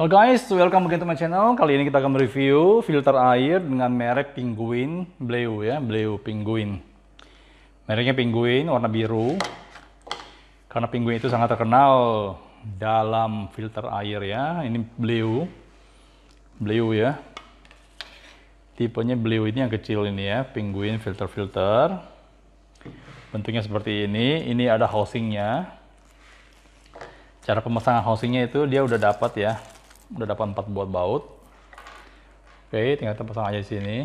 Halo guys, welcome again to my channel. Kali ini kita akan mereview filter air dengan merek Penguin Bleu ya, Bleu Penguin. Mereknya Penguin warna biru. Karena Penguin itu sangat terkenal dalam filter air ya. Ini Bleu. Bleu ya. Tipenya Bleu ini yang kecil ini ya, Penguin filter-filter. Bentuknya seperti ini. Ini ada housingnya. Cara pemasangan housingnya itu dia udah dapat ya udah dapat 4 buat baut oke tinggal kita pasang aja di sini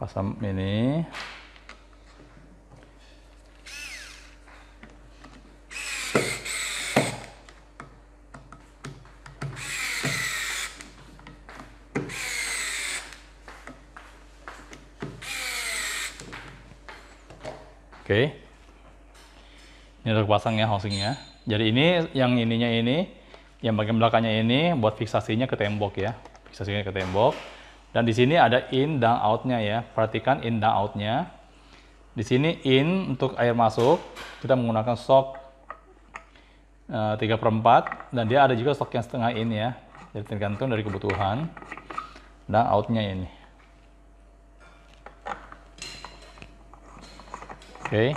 pasang ini Oke. Ini udah pasang ya housingnya. Jadi ini yang ininya ini, yang bagian belakangnya ini buat fiksasinya ke tembok ya. Fiksasinya ke tembok. Dan di sini ada in dan outnya ya. Perhatikan in dan outnya. Di sini in untuk air masuk, kita menggunakan sok uh, 3 dan dia ada juga sok yang setengah in ya. Jadi tergantung dari kebutuhan dan outnya ini. Oke.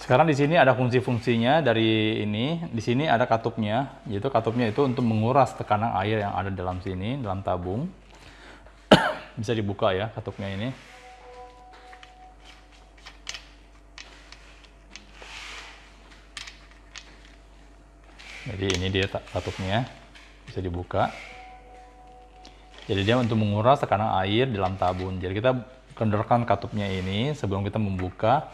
Sekarang di sini ada fungsi-fungsinya dari ini. Di sini ada katupnya, yaitu katupnya itu untuk menguras tekanan air yang ada dalam sini, dalam tabung. Bisa dibuka ya katupnya ini. Jadi ini dia katupnya, bisa dibuka. Jadi dia untuk menguras tekanan air di dalam tabung. Jadi kita kendorkan katupnya ini sebelum kita membuka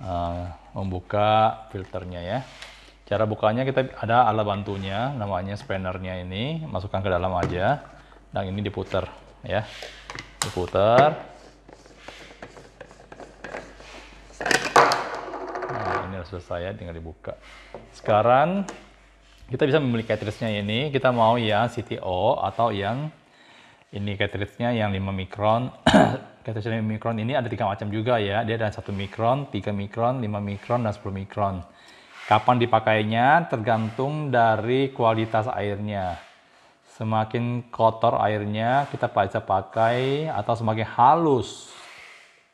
uh, membuka filternya ya. Cara bukanya kita ada alat bantunya, namanya spannernya ini, masukkan ke dalam aja. Dan ini diputar ya. Diputar. Nah, ini sudah selesai ya, tinggal dibuka. Sekarang kita bisa memilih cartridge ini, kita mau yang CTO atau yang ini cartridge-nya yang 5 mikron. cartridge 5 mikron ini ada tiga macam juga ya. Dia ada 1 mikron, 3 mikron, 5 mikron, dan 10 mikron. Kapan dipakainya tergantung dari kualitas airnya. Semakin kotor airnya kita bisa pakai atau semakin halus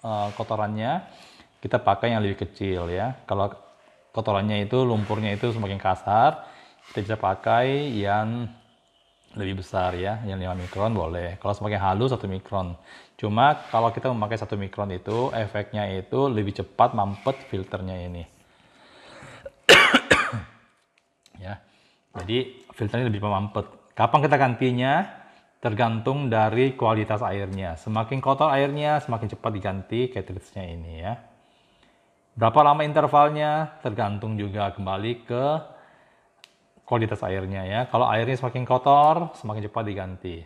uh, kotorannya kita pakai yang lebih kecil ya. Kalau kotorannya itu lumpurnya itu semakin kasar kita bisa pakai yang lebih besar ya, yang 5 mikron boleh. Kalau semakin halus 1 mikron. Cuma kalau kita memakai 1 mikron itu efeknya itu lebih cepat mampet filternya ini. ya. Jadi filternya lebih mampet. Kapan kita gantinya? Tergantung dari kualitas airnya. Semakin kotor airnya, semakin cepat diganti cartridge-nya ini ya. Berapa lama intervalnya? Tergantung juga kembali ke kualitas airnya ya. Kalau airnya semakin kotor, semakin cepat diganti.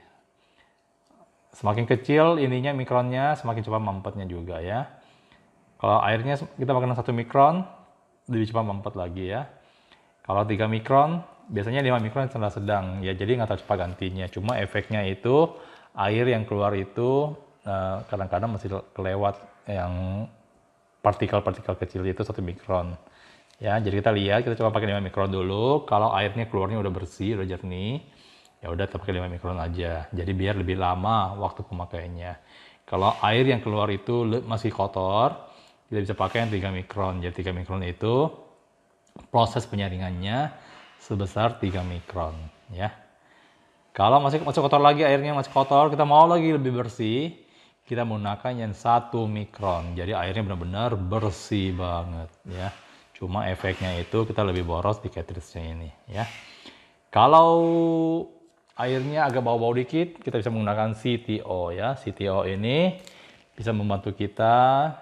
Semakin kecil ininya mikronnya, semakin cepat mampetnya juga ya. Kalau airnya kita pakai satu mikron, lebih cepat mampet lagi ya. Kalau 3 mikron, biasanya 5 mikron sudah sedang ya. Jadi nggak terlalu cepat gantinya. Cuma efeknya itu air yang keluar itu eh, kadang-kadang masih kelewat yang partikel-partikel kecil itu satu mikron. Ya, jadi kita lihat, kita coba pakai 5 mikron dulu. Kalau airnya keluarnya udah bersih, udah jernih, ya udah kita pakai 5 mikron aja. Jadi biar lebih lama waktu pemakaiannya. Kalau air yang keluar itu masih kotor, kita bisa pakai yang 3 mikron. Jadi 3 mikron itu proses penyaringannya sebesar 3 mikron, ya. Kalau masih masih kotor lagi airnya masih kotor, kita mau lagi lebih bersih, kita menggunakan yang 1 mikron. Jadi airnya benar-benar bersih banget, ya. Cuma efeknya itu kita lebih boros di cartridge ini ya. Kalau airnya agak bau-bau dikit, kita bisa menggunakan CTO ya. CTO ini bisa membantu kita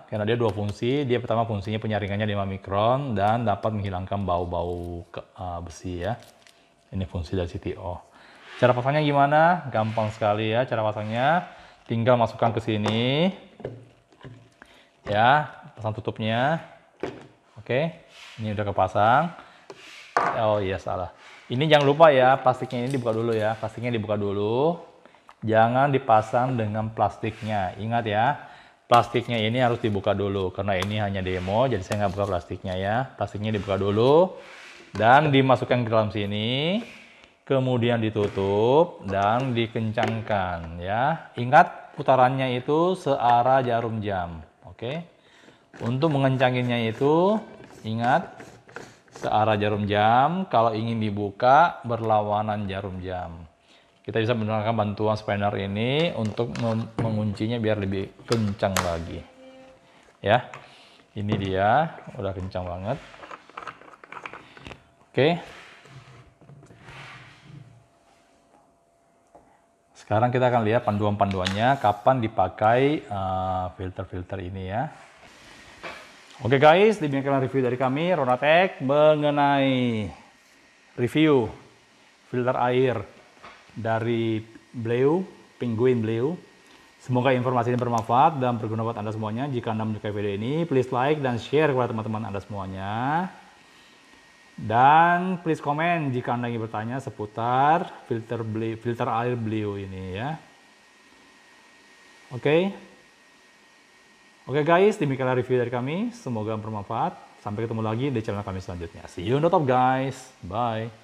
karena dia dua fungsi. Dia pertama fungsinya penyaringannya 5 mikron dan dapat menghilangkan bau-bau uh, besi ya. Ini fungsi dari CTO. Cara pasangnya gimana? Gampang sekali ya cara pasangnya. Tinggal masukkan ke sini. Ya, pasang tutupnya. Oke, ini udah kepasang. Oh iya salah. Ini jangan lupa ya, plastiknya ini dibuka dulu ya. Plastiknya dibuka dulu. Jangan dipasang dengan plastiknya. Ingat ya, plastiknya ini harus dibuka dulu. Karena ini hanya demo, jadi saya nggak buka plastiknya ya. Plastiknya dibuka dulu. Dan dimasukkan ke dalam sini. Kemudian ditutup dan dikencangkan ya. Ingat putarannya itu searah jarum jam. Oke. Untuk mengencanginnya itu Ingat, searah jarum jam, kalau ingin dibuka, berlawanan jarum jam. Kita bisa menggunakan bantuan spanner ini untuk menguncinya biar lebih kencang lagi. Ya, ini dia, udah kencang banget. Oke. Sekarang kita akan lihat panduan-panduannya, kapan dipakai eh, filter-filter ini ya. Oke guys, demikian review dari kami Ronatek mengenai review filter air dari Bleu, Penguin Bleu. Semoga informasi ini bermanfaat dan berguna buat Anda semuanya. Jika Anda menyukai video ini, please like dan share kepada teman-teman Anda semuanya. Dan please komen jika Anda ingin bertanya seputar filter Bleu, filter air Bleu ini ya. Oke. Okay. Oke okay guys, demikianlah review dari kami. Semoga bermanfaat. Sampai ketemu lagi di channel kami selanjutnya. See you on the top guys. Bye.